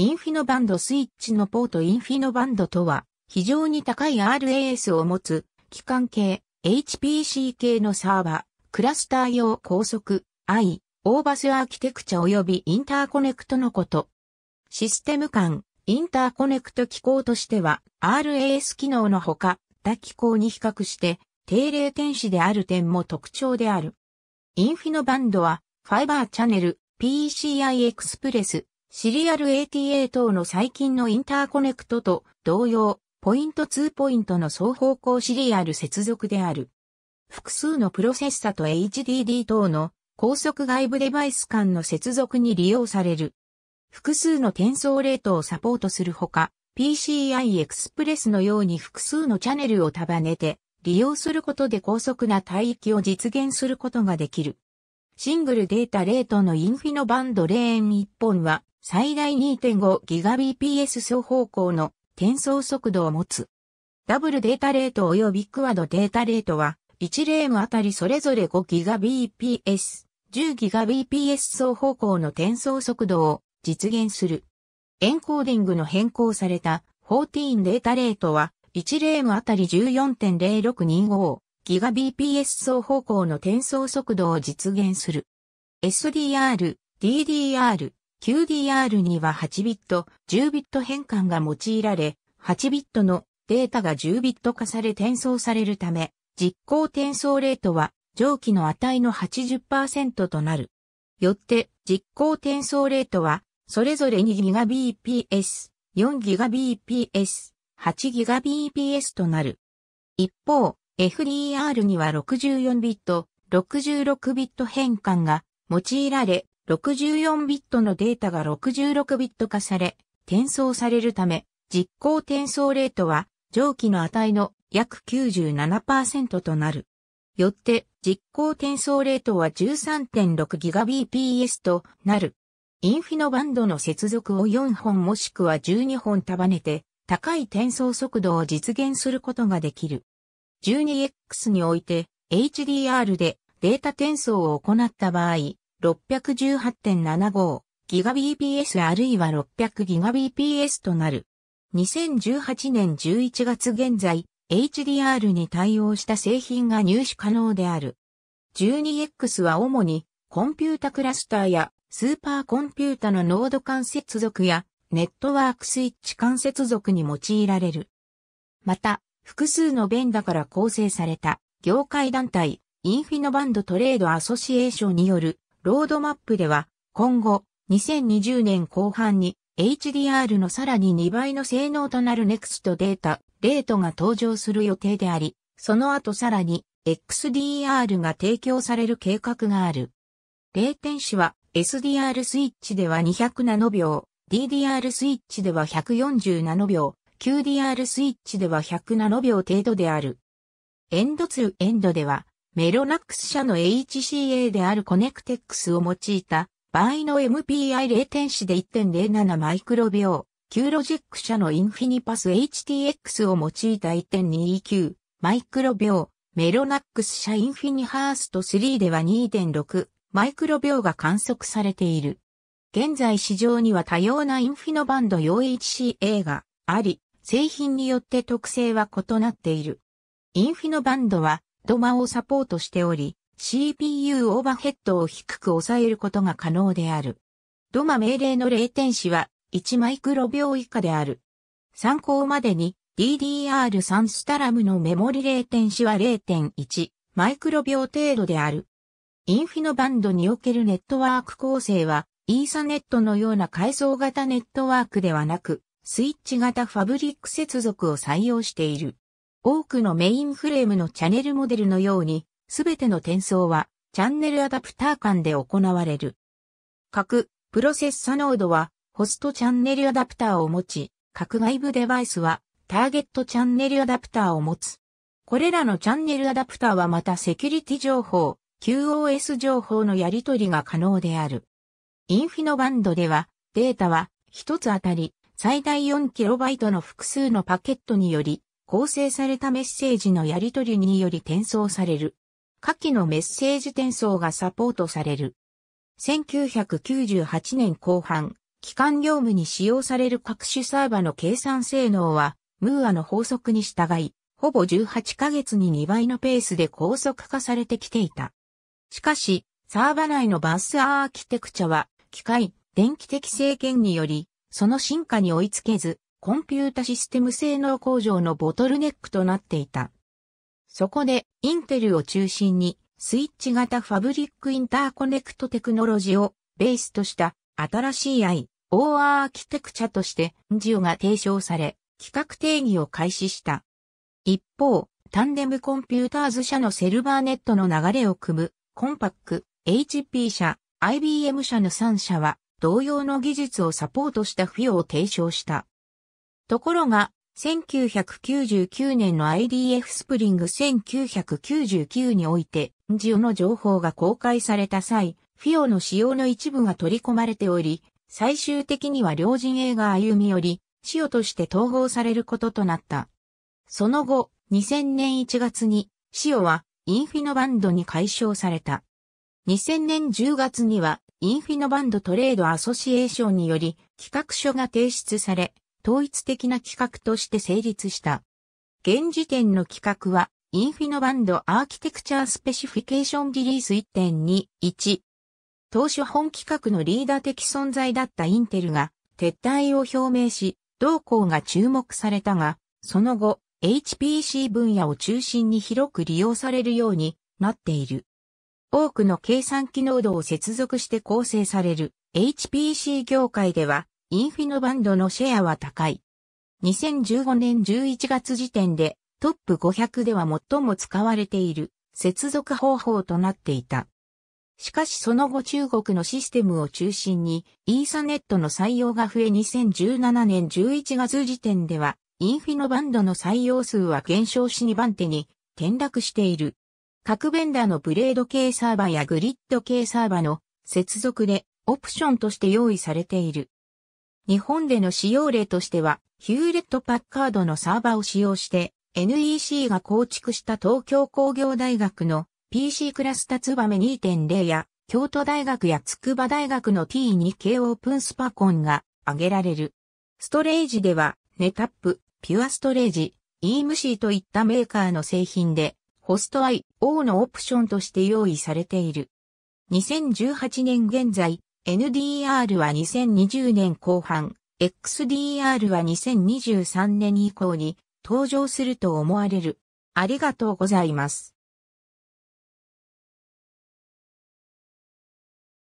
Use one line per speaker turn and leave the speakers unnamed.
インフィノバンドスイッチのポートインフィノバンドとは、非常に高い RAS を持つ、機関系、HPC 系のサーバー、クラスター用高速、I、オーバスアーキテクチャ及びインターコネクトのこと。システム間、インターコネクト機構としては、RAS 機能のほか、他機構に比較して、定例天使である点も特徴である。インフィノバンドは、ファイバーチャンネル、PCI エクスプレス、シリアル ATA 等の最近のインターコネクトと同様、ポイント2ポイントの双方向シリアル接続である。複数のプロセッサと HDD 等の高速外部デバイス間の接続に利用される。複数の転送レートをサポートするほか、PCI Express のように複数のチャンネルを束ねて利用することで高速な帯域を実現することができる。シングルデータレートのインフィノバンドレーン1本は最大 2.5GBps 双方向の転送速度を持つ。ダブルデータレート及びクワドデータレートは、1レームあたりそれぞれ 5GBps、10GBps 双方向の転送速度を実現する。エンコーディングの変更された14データレートは、1レームあたり 14.0625GBps 双方向の転送速度を実現する。SDR、DDR、QDR には8ビット、10ビット変換が用いられ、8ビットのデータが10ビット化され転送されるため、実行転送レートは上記の値の80%となる。よって、実行転送レートは、それぞれ 2GBps、4GBps、8GBps となる。一方、FDR には64ビット、66ビット変換が用いられ、64ビットのデータが66ビット化され、転送されるため、実行転送レートは上記の値の約97%となる。よって、実行転送レートは 13.6Gbps となる。インフィノバンドの接続を4本もしくは12本束ねて、高い転送速度を実現することができる。12X において、HDR でデータ転送を行った場合、618.75 GBps あるいは 600GBps となる。2018年11月現在、HDR に対応した製品が入手可能である。12X は主にコンピュータクラスターやスーパーコンピュータのノード間接続やネットワークスイッチ間接続に用いられる。また、複数のベンダから構成された業界団体インフィノバンドトレードアソシエーションによるロードマップでは、今後、2020年後半に HDR のさらに2倍の性能となる NEXT データ、レートが登場する予定であり、その後さらに XDR が提供される計画がある。レーテンは SDR スイッチでは200ナノ秒、DDR スイッチでは140ナノ秒、QDR スイッチでは100ナノ秒程度である。エンド2エンドではメロナックス社の HCA であるコネクテックスを用いた場合の MPI 0点子で1.07マイクロ秒、キューロジック社のインフィニパス HTX を用いた1.29マイクロ秒、メロナックス社インフィニハースト3では2.6マイクロ秒が観測されている。現在市場には多様なインフィノバンド用 HCA があり、製品によって特性は異なっている。インフィノバンドはドマをサポートしており、CPU オーバーヘッドを低く抑えることが可能である。ドマ命令の0点子は1マイクロ秒以下である。参考までに DDR3 スタラムのメモリ0点子は0.1マイクロ秒程度である。インフィノバンドにおけるネットワーク構成は、イーサネットのような階層型ネットワークではなく、スイッチ型ファブリック接続を採用している。多くのメインフレームのチャンネルモデルのように、すべての転送はチャンネルアダプター間で行われる。各プロセッサノードはホストチャンネルアダプターを持ち、各外部デバイスはターゲットチャンネルアダプターを持つ。これらのチャンネルアダプターはまたセキュリティ情報、QoS 情報のやり取りが可能である。インフィノバンドでは、データは一つあたり最大 4KB の複数のパケットにより構成されたメッセージのやり取りにより転送される。下記のメッセージ転送がサポートされる。1998年後半、機関業務に使用される各種サーバの計算性能は、ムーアの法則に従い、ほぼ18ヶ月に2倍のペースで高速化されてきていた。しかし、サーバ内のバースアーキテクチャは、機械、電気的制限により、その進化に追いつけず、コンピュータシステム性能向上のボトルネックとなっていた。そこで、インテルを中心に、スイッチ型ファブリックインターコネクトテクノロジーをベースとした新しい IO アーキテクチャとして、ジオが提唱され、企画定義を開始した。一方、タンデムコンピューターズ社のセルバーネットの流れを組む、コンパック、HP 社、IBM 社の3社は、同様の技術をサポートしたフィオを提唱した。ところが、1999年の IDF スプリング1999において、ジオの情報が公開された際、フィオの使用の一部が取り込まれており、最終的には両陣営が歩み寄り、シオとして統合されることとなった。その後、2000年1月に、シオはインフィノバンドに解消された。2000年10月には、インフィノバンドトレードアソシエーションにより、企画書が提出され、統一的な企画として成立した。現時点の企画は、インフィノバンドアーキテクチャースペシフィケーションリリース1.2.1。当初本企画のリーダー的存在だったインテルが撤退を表明し、同校が注目されたが、その後、HPC 分野を中心に広く利用されるようになっている。多くの計算機能度を接続して構成される HPC 業界ではインフィノバンドのシェアは高い。2015年11月時点でトップ500では最も使われている接続方法となっていた。しかしその後中国のシステムを中心にイーサネットの採用が増え2017年11月時点ではインフィノバンドの採用数は減少し2番手に転落している。各ベンダーのブレード系サーバーやグリッド系サーバーの接続でオプションとして用意されている。日本での使用例としては、ヒューレット・パッカードのサーバを使用して、NEC が構築した東京工業大学の PC クラスタツバメ2.0や、京都大学や筑波大学の T2 k オープンスパコンが挙げられる。ストレージでは、ネタップ、ピュアストレージ、イームシーといったメーカーの製品で、ホスト IO のオプションとして用意されている。2018年現在、NDR は2020年後半、XDR は2023年以降に登場すると思われる。ありがとうございます。